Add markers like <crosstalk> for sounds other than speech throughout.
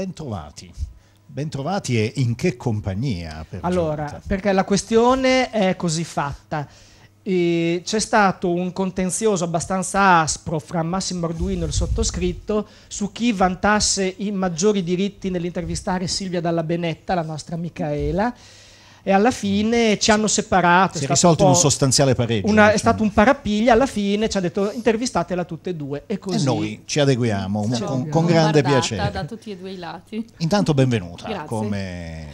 Bentrovati. Bentrovati e in che compagnia? Per allora, giunta? perché la questione è così fatta. E c'è stato un contenzioso abbastanza aspro fra Massimo Arduino e il sottoscritto su chi vantasse i maggiori diritti nell'intervistare Silvia Dalla Benetta, la nostra Micaela e alla fine ci hanno separato. Si è, è risolto un in un sostanziale pareggio. Una, diciamo. È stato un parapiglia, alla fine ci ha detto intervistatela tutte e due e così. E noi ci adeguiamo ci con, con, grande piacere. da tutti e due i lati. Intanto benvenuta Grazie. come...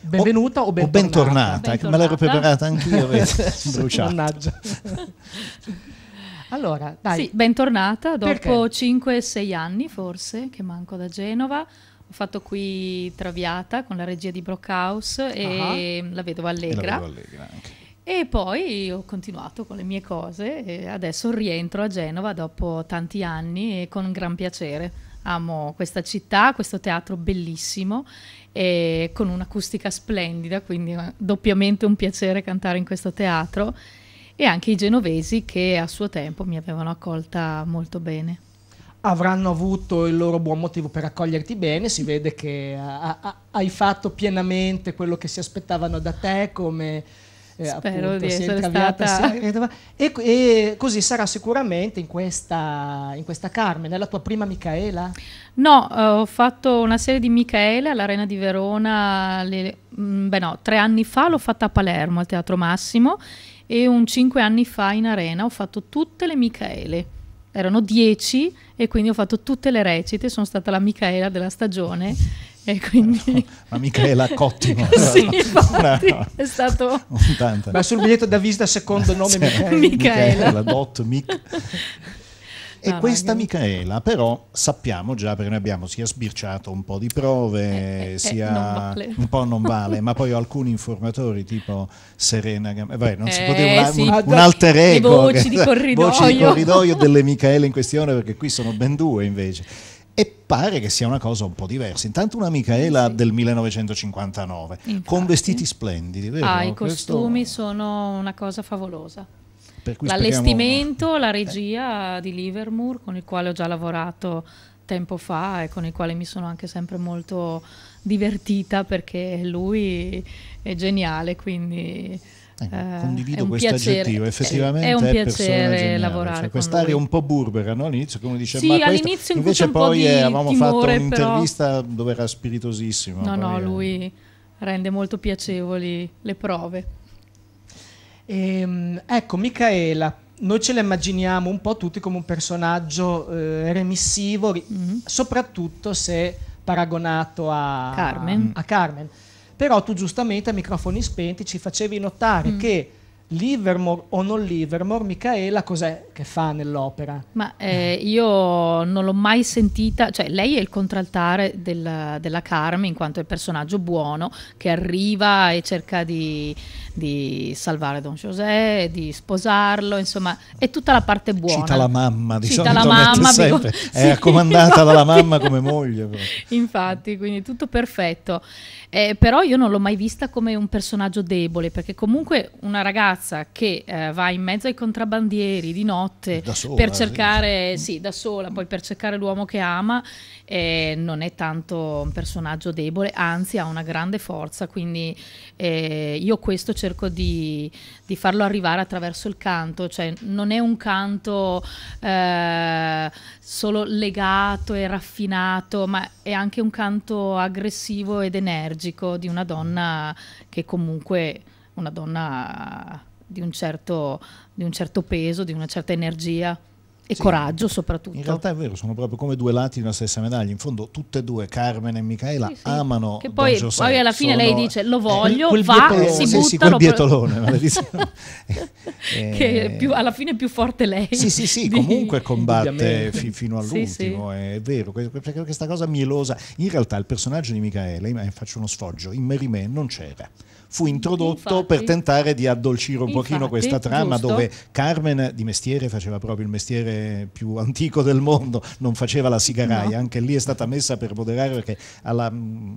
Benvenuta o, o bentornata? bentornata. bentornata. Me l'ero preparata anch'io, <laughs> <laughs> bruciata. Mannaggia. allora, dai. Sì, bentornata dopo 5-6 anni forse che manco da Genova ho fatto qui Traviata con la regia di Brockhaus e uh-huh. La Vedova Allegra. E, la Allegra e poi ho continuato con le mie cose e adesso rientro a Genova dopo tanti anni e con gran piacere. Amo questa città, questo teatro bellissimo e con un'acustica splendida, quindi doppiamente un piacere cantare in questo teatro e anche i genovesi che a suo tempo mi avevano accolta molto bene avranno avuto il loro buon motivo per accoglierti bene, si vede che ha, ha, hai fatto pienamente quello che si aspettavano da te come... Eh, Spero appunto, di essere stata... e, e, così sarà sicuramente in questa, in questa Carmen, è la tua prima Micaela? No, eh, ho fatto una serie di Micaele all'Arena di Verona, le, mh, mm, beh no, tre anni fa l'ho fatta a Palermo al Teatro Massimo e un cinque anni fa in Arena ho fatto tutte le Micaele erano 10 e quindi ho fatto tutte le recite, sono stata la Micaela della stagione e eh, quindi... No, ma Michela Cottimo. <laughs> sì, no, è stato... Ma sul biglietto da visita secondo nome Michela. Michela. Michela, dot, mic. E ah, questa Micaela, però, sappiamo già perché noi abbiamo sia sbirciato un po' di prove, eh, eh, eh sia vale. un po' non vale, ma poi alcuni informatori tipo Serena, vabbè, non si eh, poteva sì. un, un, alter ego, voci, che, di voci di corridoio delle Micaele in questione, perché qui sono ben due invece e pare che sia una cosa un po' diversa. Intanto una Micaela sì. del 1959, Infatti. con vestiti splendidi. Vero? Ah, i costumi Questo... sono una cosa favolosa. L'allestimento, speriamo... la eh. regia di Livermore con il quale ho già lavorato tempo fa e con il quale mi sono anche sempre molto divertita perché lui è geniale, quindi eh, eh condivido questo aggettivo effettivamente è un piacere è cioè lavorare cioè, quest'aria un po' burbera no? all'inizio come dice sì, all'inizio invece in poi eh, avevamo timore, fatto un'intervista però... dove era spiritosissimo no no eh. lui rende molto piacevoli le prove e, ehm, ecco, Micaela, noi ce la immaginiamo un po' tutti come un personaggio eh, remissivo, mm-hmm. soprattutto se paragonato a Carmen. a Carmen. Però tu giustamente a microfoni spenti ci facevi notare mm. che Livermore o non Livermore, Micaela cos'è che fa nell'opera? Ma eh, io non l'ho mai sentita, cioè lei è il contraltare della, della Carmen in quanto è il personaggio buono che arriva e cerca di, di salvare Don José, di sposarlo, insomma è tutta la parte buona. Cita la mamma, di Cita solito la mamma, sempre, sì, è raccomandata infatti, dalla mamma come moglie. Però. Infatti, quindi tutto perfetto. Eh, però io non l'ho mai vista come un personaggio debole, perché comunque una ragazza ragazza che eh, va in mezzo ai contrabbandieri di notte sola, per eh, cercare, sì. sì. da sola, poi per cercare l'uomo che ama, eh, non è tanto un personaggio debole, anzi ha una grande forza, quindi eh, io questo cerco di, di, farlo arrivare attraverso il canto, cioè non è un canto eh, solo legato e raffinato, ma è anche un canto aggressivo ed energico di una donna che comunque una donna di un certo, di un certo peso, di una certa energia. E sì. coraggio soprattutto. In realtà è vero, sono proprio come due lati di una stessa medaglia. In fondo tutte e due, Carmen e Michaela, sì, sì. amano che poi, Don José. Poi alla fine sono... lei dice lo voglio, eh, va, bietolone, si butta. Sì, quel bietolone. <laughs> eh, che più, alla fine è più forte lei. Sì, sì, sì, di... comunque combatte fi, fino all'ultimo, è vero. questa cosa mielosa... In realtà il personaggio di Michaela, eh, faccio uno sfoggio, in Merimè non c'era fu introdotto Infatti. per tentare di addolcire un Infatti, pochino questa trama giusto. dove Carmen di mestiere faceva proprio il mestiere paese più antico del mondo non faceva la sigaraia, no. anche lì è stata messa per moderare perché alla, mm,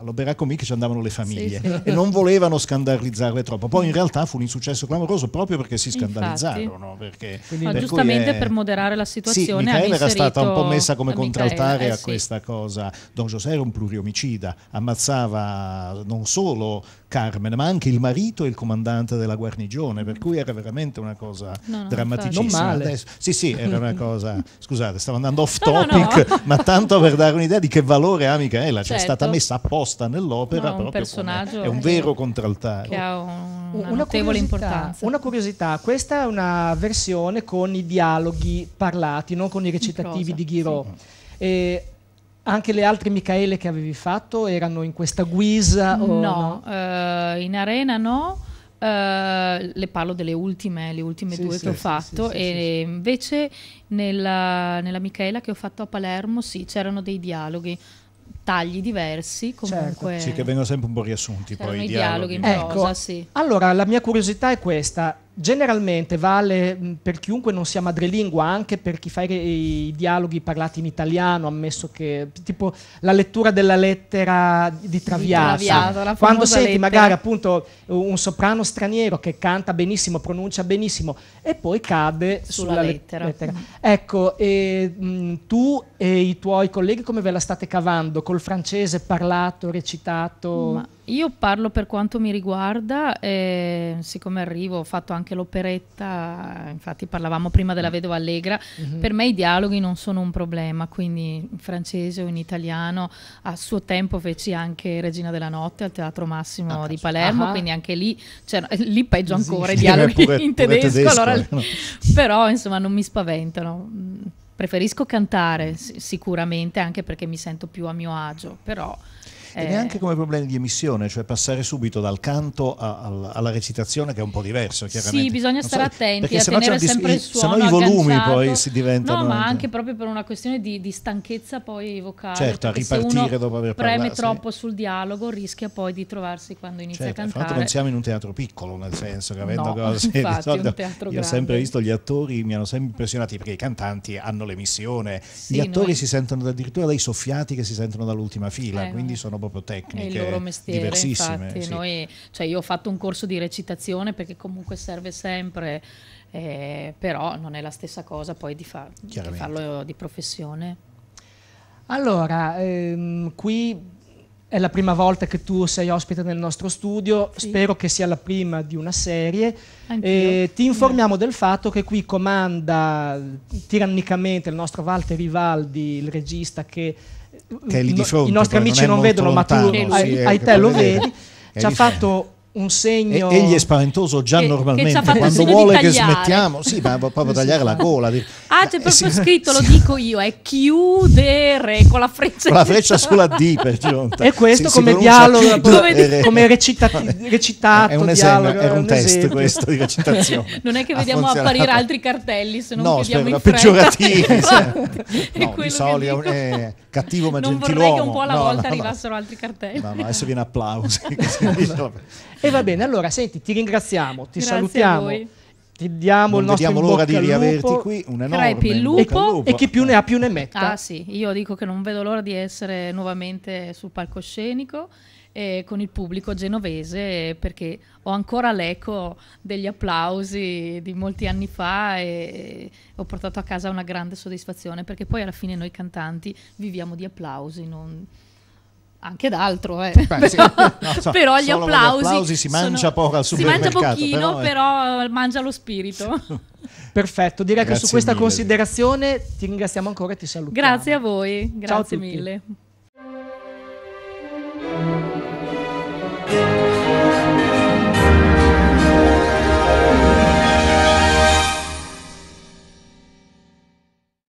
all'Opera che ci andavano le famiglie sì, sì. e non volevano scandalizzarle troppo. Poi in realtà fu un insuccesso clamoroso proprio perché si scandalizzarono. Perché, Quindi, no, per giustamente è... per moderare la situazione. Sì, Michele era stata un po' messa come contraltare eh, a questa cosa. Don José era un pluriomicida, ammazzava non solo Carmen, ma anche il marito e il comandante della guarnigione, per cui era veramente una cosa no, no, drammaticissima. Adesso, sì, sì, era una cosa. <laughs> Scusate, stavo andando off topic, no, ma tanto per dare un'idea di che valore ha Michela, cioè certo. è stata messa apposta posta nell'opera no, proprio un personaggio è un vero contraltare che ha un, una, una notevole importanza una curiosità questa è una versione con i dialoghi parlati non con i recitativi di Ghirò sì anche le altre Michele che avevi fatto erano in questa guisa? no, no? Uh, in arena no. Uh, le parlo delle ultime, le ultime sì, due sì, che ho fatto sì, e invece nella, nella Michela che ho fatto a Palermo sì, c'erano dei dialoghi tagli diversi certo. comunque. Certo. Sì, che vengono sempre un po' riassunti poi i dialoghi. dialoghi in ecco, prosa, ecco, sì. Allora, la mia curiosità è questa generalmente vale mm, per chiunque non sia madrelingua, anche per chi fa i dialoghi parlati in italiano, ammesso che tipo la lettura della lettera di Traviata. Di Traviato, Quando senti lettera. magari appunto un soprano straniero che canta benissimo, pronuncia benissimo e poi cade sulla, sulla lettera. lettera. Ecco, e, mh, mm, tu e i tuoi colleghi come ve la state cavando col francese parlato, recitato? Ma io parlo per quanto mi riguarda, eh, siccome arrivo ho fatto anche l'operetta, infatti parlavamo prima della vedova allegra, mm -hmm. per me i dialoghi non sono un problema, quindi in francese o in italiano, a suo tempo feci anche Regina della Notte al Teatro Massimo ah, di Palermo, ah quindi anche lì, cioè, lì peggio ancora sì, i dialoghi pure, in tedesco, tedesco allora, eh, no. <laughs> però insomma non mi spaventano. Mm, preferisco cantare sicuramente anche perché mi sento più a mio agio, però... E neanche come problemi di emissione, cioè passare subito dal canto a, a, alla recitazione che è un po' diverso, chiaramente. Sì, bisogna stare so, attenti perché a tenere sempre dis- il suono Se no i volumi poi si diventano... No, ma anche, anche proprio per una questione di, di stanchezza poi vocale. Certo, a ripartire dopo aver parlato. preme troppo sì. sul dialogo rischia poi di trovarsi quando inizia certo, a cantare. Tra l'altro non siamo in un teatro piccolo, nel senso che avendo no, cose... <laughs> Infatti, solito, un teatro io ho sempre visto gli attori, mi hanno sempre impressionati perché i cantanti hanno l'emissione, sì, gli attori noi... si sentono addirittura dai soffiati che si sentono dall'ultima fila, eh, quindi sono proprio tecniche loro mestiere, diversissime. Infatti, sì. noi, cioè io ho fatto un corso di recitazione perché comunque serve sempre, eh, però non è la stessa cosa poi di, fa- di farlo di professione. Allora, ehm, qui è la prima volta che tu sei ospite nel nostro studio, sì. spero che sia la prima di una serie. Eh, ti informiamo del fatto che qui comanda tirannicamente il nostro Walter Rivaldi, il regista che, che fronte, i nostri amici non, non vedono, lontano, ma tu sì, ai, ai te lo vedi. Ci ha fatto un segno. E, egli è spaventoso già che, normalmente, che quando vuole che smettiamo, sì, ma proprio <laughs> tagliare la gola. ah, c'è eh, proprio sì, scritto, sì. lo dico io, è chiudere con la freccia. Con la freccia sulla D per giunta. E questo si, come si dialogo, come, come recitati, recitato. È un, esempio, dialogo, è un, un test esempio. questo di recitazione. non è che vediamo apparire altri cartelli se non no, chiediamo spero, in fretta. peggiorativi. <laughs> sì. no, di solito cattivo ma gentiluomo. Non vorrei che un po' alla no, volta no, arrivassero altri cartelli. No, adesso viene applausi. <laughs> e va bene, allora senti, ti ringraziamo, ti Grazie salutiamo ti diamo non il nostro vediamo l'ora di riaverti qui un enorme Crepi, lupo, lupo, e chi più ne ha più ne metta ah sì io dico che non vedo l'ora di essere nuovamente sul palcoscenico eh, con il pubblico genovese perché ho ancora l'eco degli applausi di molti anni fa e ho portato a casa una grande soddisfazione perché poi alla fine noi cantanti viviamo di applausi, non anche d'altro, eh. Beh, sì. <laughs> no, so, <laughs> però, gli applausi, applausi, si mangia sono, poco al supermercato. Si mangia pochino, eh. però, è... mangia lo spirito. <laughs> Perfetto, direi Grazie che su questa mille. considerazione ti ringraziamo ancora e ti salutiamo. Grazie a voi. Grazie mille.